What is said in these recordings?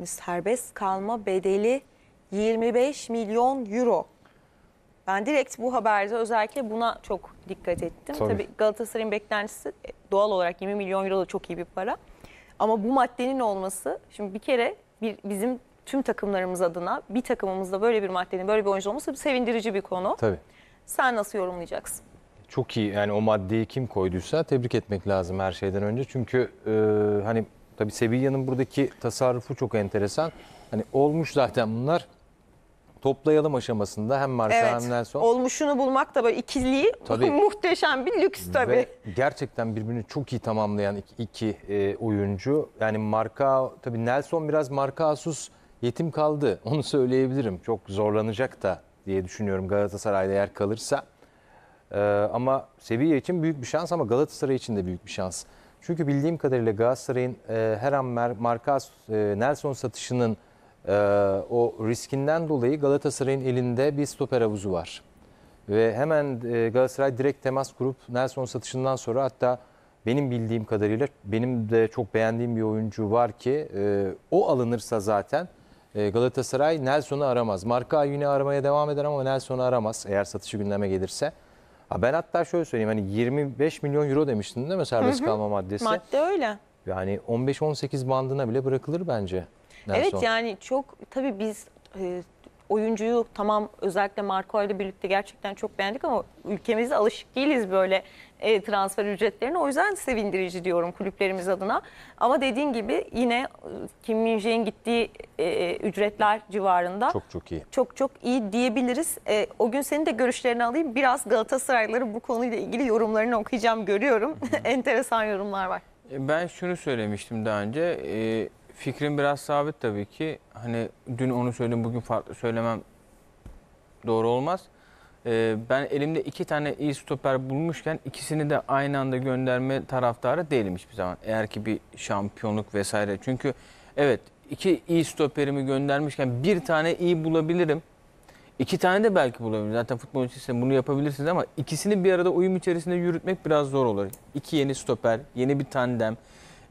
etmiş. Serbest kalma bedeli 25 milyon euro. Ben direkt bu haberde özellikle buna çok dikkat ettim. Tabii, Tabii Galatasaray'ın beklentisi e, doğal olarak 20 milyon euro da çok iyi bir para. Ama bu maddenin olması şimdi bir kere bir, bizim tüm takımlarımız adına bir takımımızda böyle bir maddenin böyle bir oyuncu olması sevindirici bir konu. Tabii. Sen nasıl yorumlayacaksın? Çok iyi yani o maddeyi kim koyduysa tebrik etmek lazım her şeyden önce. Çünkü e, hani Tabii Sevilla'nın buradaki tasarrufu çok enteresan. Hani olmuş zaten bunlar toplayalım aşamasında hem Marka evet, hem Nelson. Olmuşunu bulmak da böyle ikiliği tabii. muhteşem bir lüks tabii. Ve gerçekten birbirini çok iyi tamamlayan iki, iki e, oyuncu. Yani Marka tabii Nelson biraz Marka Asus yetim kaldı. Onu söyleyebilirim. Çok zorlanacak da diye düşünüyorum Galatasaray'da yer kalırsa. Ee, ama Sevilla için büyük bir şans ama Galatasaray için de büyük bir şans. Çünkü bildiğim kadarıyla Galatasaray'ın e, her an Markas e, Nelson satışının e, o riskinden dolayı Galatasaray'ın elinde bir stoper havuzu var. Ve hemen e, Galatasaray direkt temas kurup Nelson satışından sonra hatta benim bildiğim kadarıyla benim de çok beğendiğim bir oyuncu var ki e, o alınırsa zaten e, Galatasaray Nelson'u aramaz. Marka yine aramaya devam eder ama Nelson'u aramaz eğer satışı gündeme gelirse. Ha ben hatta şöyle söyleyeyim hani 25 milyon euro demiştin değil mi serbest kalma maddesi? Madde öyle. Yani 15-18 bandına bile bırakılır bence. Nelson. Evet yani çok tabii biz e, oyuncuyu tamam özellikle Marco ile birlikte gerçekten çok beğendik ama ülkemizde alışık değiliz böyle e, transfer ücretlerine. O yüzden sevindirici diyorum kulüplerimiz adına. Ama dediğin gibi yine e, Kim Min gittiği e, e, ücretler civarında. Çok çok iyi. Çok çok iyi diyebiliriz. E, o gün senin de görüşlerini alayım. Biraz Galatasaraylıların bu konuyla ilgili yorumlarını okuyacağım görüyorum. Enteresan yorumlar var. E, ben şunu söylemiştim daha önce. E, Fikrim biraz sabit tabii ki. Hani dün onu söyledim, bugün farklı söylemem doğru olmaz. Ee, ben elimde iki tane iyi stoper bulmuşken ikisini de aynı anda gönderme taraftarı değilim hiçbir zaman. Eğer ki bir şampiyonluk vesaire. Çünkü evet iki iyi stoperimi göndermişken bir tane iyi bulabilirim. İki tane de belki bulabilirim. Zaten futbol için bunu yapabilirsiniz ama ikisini bir arada uyum içerisinde yürütmek biraz zor olur. İki yeni stoper, yeni bir tandem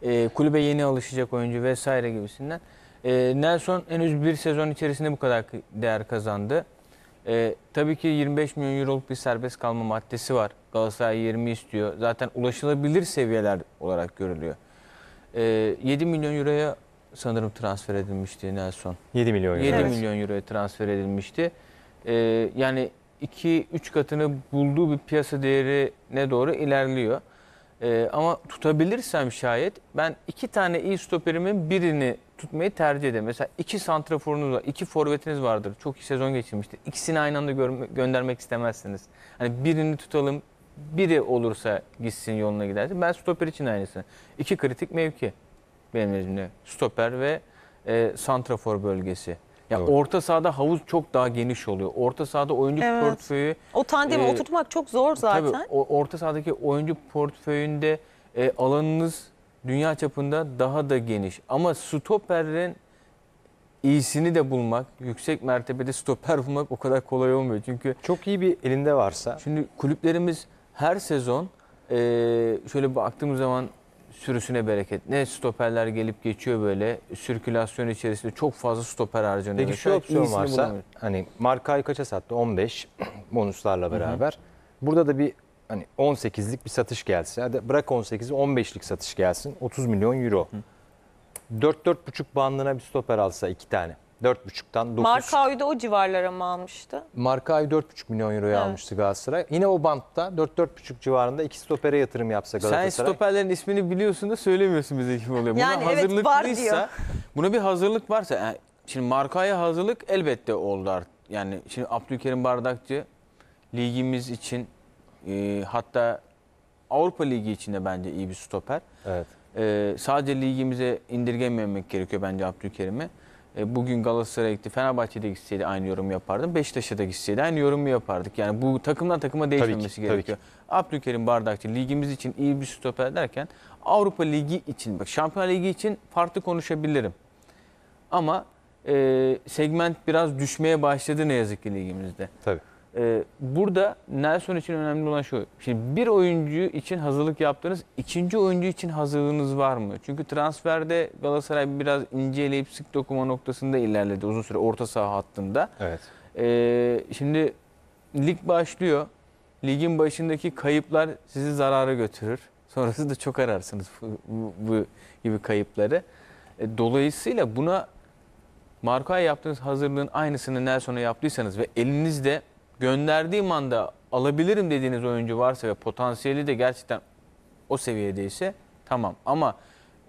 e, kulübe yeni alışacak oyuncu vesaire gibisinden. E, Nelson henüz bir sezon içerisinde bu kadar değer kazandı. E, tabii ki 25 milyon euroluk bir serbest kalma maddesi var. Galatasaray 20 istiyor. Zaten ulaşılabilir seviyeler olarak görülüyor. E, 7 milyon euroya sanırım transfer edilmişti Nelson. 7 milyon euro. 7 evet. milyon euroya transfer edilmişti. E, yani 2-3 katını bulduğu bir piyasa değeri ne doğru ilerliyor. E, ama tutabilirsem şayet ben iki tane iyi stoperimin birini tutmayı tercih ederim. Mesela iki santraforunuz var, iki forvetiniz vardır. Çok iyi sezon geçirmiştir. İkisini aynı anda görme, göndermek istemezsiniz. Hani birini tutalım, biri olursa gitsin yoluna giderse Ben stoper için aynısını. İki kritik mevki benim nezdimde. Stoper ve e, santrafor bölgesi. Ya Doğru. orta sahada havuz çok daha geniş oluyor. Orta sahada oyuncu evet. portföyü o tandemi e, oturtmak çok zor zaten. Tabii o, orta sahadaki oyuncu portföyünde e, alanınız dünya çapında daha da geniş. Ama stoperin iyisini de bulmak, yüksek mertebede stoper bulmak o kadar kolay olmuyor. Çünkü çok iyi bir elinde varsa. Şimdi kulüplerimiz her sezon e, şöyle baktığımız zaman sürüsüne bereket. Ne stoperler gelip geçiyor böyle. Sirkülasyon içerisinde çok fazla stoper harcanıyor. Peki şu opsiyon varsa hani markayı kaça sattı? 15 bonuslarla beraber. Hı hı. Burada da bir hani 18'lik bir satış gelse. Hadi bırak 18'i 15'lik satış gelsin. 30 milyon euro. 4-4,5 bandına bir stoper alsa iki tane. 4,5'tan 9. Markao'yu da o civarlara mı almıştı? Markao'yu 4,5 milyon euroya evet. almıştı Galatasaray. Yine o bantta 4-4,5 civarında iki stopere yatırım yapsa Galatasaray. Sen stoperlerin ismini biliyorsun da söylemiyorsun bize kim oluyor. Buna yani hazırlıklıysa, evet var diyor. Buna bir hazırlık varsa, yani şimdi Markao'ya hazırlık elbette oldu artık. Yani şimdi Abdülkerim Bardakçı ligimiz için e, hatta Avrupa Ligi için de bence iyi bir stoper. Evet. E, sadece ligimize indirgememek gerekiyor bence Abdülkerim'i. E. E, bugün Galatasaray'a gitti, Fenerbahçe'de gitseydi aynı yorum yapardım. Beşiktaş'a da gitseydi aynı yorumu yapardık. Yani bu takımdan takıma değişmemesi gerekiyor. Abdülkerim Bardakçı ligimiz için iyi bir stoper derken Avrupa Ligi için, bak Şampiyonlar Ligi için farklı konuşabilirim. Ama e, segment biraz düşmeye başladı ne yazık ki ligimizde. Tabii. Ee, burada Nelson için önemli olan şu. Şimdi bir oyuncu için hazırlık yaptınız. ikinci oyuncu için hazırlığınız var mı? Çünkü transferde Galatasaray biraz inceleyip sık dokuma noktasında ilerledi uzun süre orta saha hattında. Evet. Ee, şimdi lig başlıyor. Ligin başındaki kayıplar sizi zarara götürür. Sonrası da çok ararsınız bu, bu gibi kayıpları. E, dolayısıyla buna Marko'ya yaptığınız hazırlığın aynısını Nelson'a yaptıysanız ve elinizde gönderdiğim anda alabilirim dediğiniz oyuncu varsa ve potansiyeli de gerçekten o seviyedeyse tamam. Ama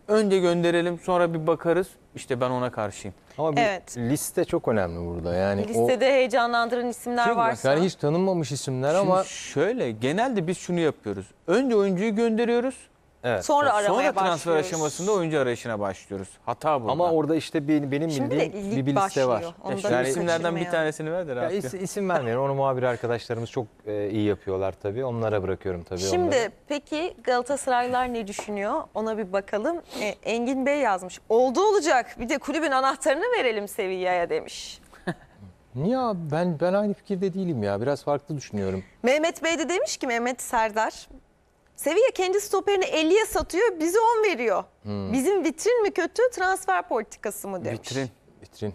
önce gönderelim sonra bir bakarız. İşte ben ona karşıyım. Ama bir Evet. liste çok önemli burada. Yani Listede heyecanlandıran isimler Çünkü varsa. yani hiç tanınmamış isimler Şimdi ama şöyle genelde biz şunu yapıyoruz. Önce oyuncuyu gönderiyoruz. Evet. Sonra aramaya Sonra başlıyoruz. transfer aşamasında oyuncu arayışına başlıyoruz. Hata burada. Ama orada işte benim, benim bildiğim bir, bir liste var. Onu yani isimlerden bir tanesini ver de rahat. Ya is, isim vermeyelim. Onu muhabir arkadaşlarımız çok e, iyi yapıyorlar tabii. Onlara bırakıyorum tabii. Şimdi onları. peki Galatasaraylar ne düşünüyor? Ona bir bakalım. E, Engin Bey yazmış. Oldu olacak. Bir de kulübün anahtarını verelim Sevilla'ya demiş. Niye Ben, ben aynı fikirde değilim ya. Biraz farklı düşünüyorum. Mehmet Bey de demiş ki Mehmet Serdar Sevilla kendi stoperini 50'ye satıyor, bize 10 veriyor. Hmm. Bizim vitrin mi kötü, transfer politikası mı demiş. Vitrin, vitrin.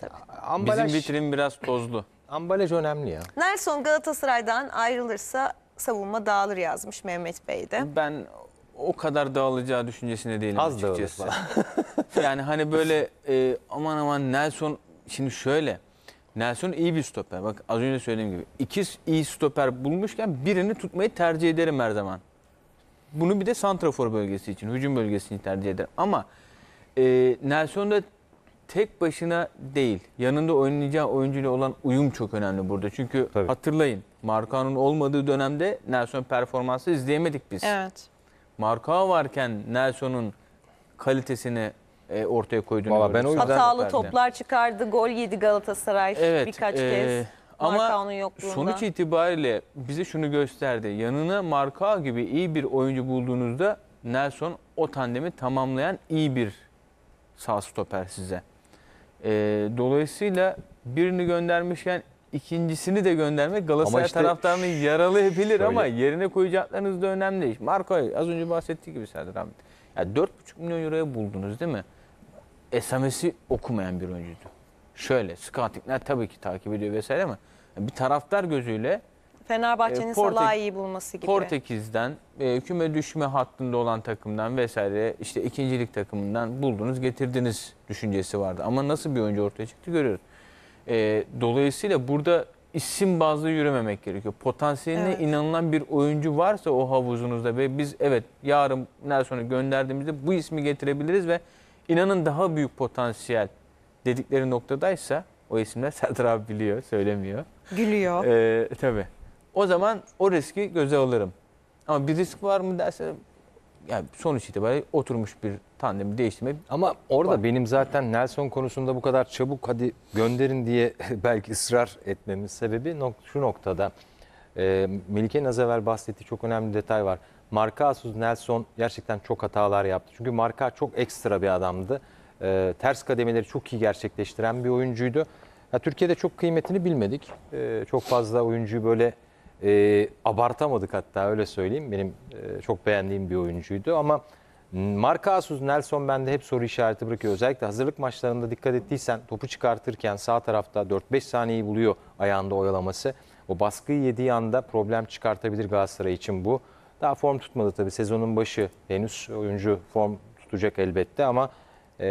Tabii. Ambalaj, Bizim vitrin biraz tozlu. Ambalaj önemli ya. Nelson Galatasaray'dan ayrılırsa savunma dağılır yazmış Mehmet Bey de. Ben o kadar dağılacağı düşüncesinde değilim Az açıkçası. yani hani böyle e, aman aman Nelson şimdi şöyle Nelson iyi bir stoper. Bak az önce söylediğim gibi. iki iyi stoper bulmuşken birini tutmayı tercih ederim her zaman. Bunu bir de santrafor bölgesi için, hücum bölgesini tercih ederim. Ama e, Nelson da tek başına değil. Yanında oynayacağı oyuncuyla olan uyum çok önemli burada. Çünkü Tabii. hatırlayın Markao'nun olmadığı dönemde Nelson performansı izleyemedik biz. Evet. Markao varken Nelson'un kalitesini e, ortaya koyduğunu Vallahi ben o yüzden Hatalı verdim. toplar çıkardı, gol yedi Galatasaray evet, birkaç e, kez. Ama sonuç itibariyle bize şunu gösterdi. Yanına Marka gibi iyi bir oyuncu bulduğunuzda Nelson o tandemi tamamlayan iyi bir sağ stoper size. E, dolayısıyla birini göndermişken ikincisini de göndermek Galatasaray ama işte, taraftarını yaralayabilir şöyle. ama yerine koyacaklarınız da önemli. Marco az önce bahsettiği gibi Serdar abi. yani 4,5 milyon euroya buldunuz değil mi? SMS'i okumayan bir oyuncuydu. Şöyle scoutingler tabii ki takip ediyor vesaire ama bir taraftar gözüyle Fenerbahçe'nin e, Portek Salah'ı bulması gibi. Portekiz'den, e, küme düşme hattında olan takımdan vesaire işte ikincilik takımından buldunuz getirdiniz düşüncesi vardı. Ama nasıl bir oyuncu ortaya çıktı görüyoruz. E, dolayısıyla burada isim bazlı yürümemek gerekiyor. Potansiyeline evet. inanılan bir oyuncu varsa o havuzunuzda ve biz evet yarın Nelson'u gönderdiğimizde bu ismi getirebiliriz ve inanın daha büyük potansiyel dedikleri noktadaysa o isimler Serdar abi biliyor, söylemiyor. Gülüyor. Ee, tabii. O zaman o riski göze alırım. Ama bir risk var mı derse yani sonuç itibariyle oturmuş bir tandemi değiştirmek. Ama orada var. benim zaten Nelson konusunda bu kadar çabuk hadi gönderin diye belki ısrar etmemin sebebi nok şu noktada. E, Melike Nazever bahsettiği çok önemli detay var. Markasuz Nelson gerçekten çok hatalar yaptı. Çünkü Marka çok ekstra bir adamdı. E, ters kademeleri çok iyi gerçekleştiren bir oyuncuydu. Ya, Türkiye'de çok kıymetini bilmedik. E, çok fazla oyuncuyu böyle e, abartamadık hatta öyle söyleyeyim. Benim e, çok beğendiğim bir oyuncuydu ama Markasuz Nelson bende hep soru işareti bırakıyor. Özellikle hazırlık maçlarında dikkat ettiysen topu çıkartırken sağ tarafta 4-5 saniyeyi buluyor ayağında oyalaması. O baskıyı yediği anda problem çıkartabilir Galatasaray için bu. Daha form tutmadı tabii sezonun başı henüz oyuncu form tutacak elbette ama e,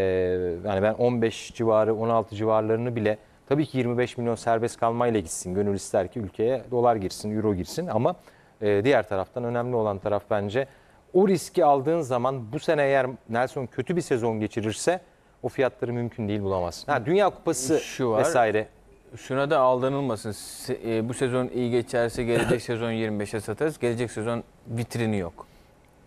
yani ben 15 civarı 16 civarlarını bile tabii ki 25 milyon serbest kalmayla gitsin. Gönül ister ki ülkeye dolar girsin, euro girsin ama e, diğer taraftan önemli olan taraf bence o riski aldığın zaman bu sene eğer Nelson kötü bir sezon geçirirse o fiyatları mümkün değil bulamazsın. Ha, Dünya Kupası Şu var, vesaire şuna da aldanılmasın. Se, e, bu sezon iyi geçerse gelecek sezon 25'e satarız. Gelecek sezon vitrini yok.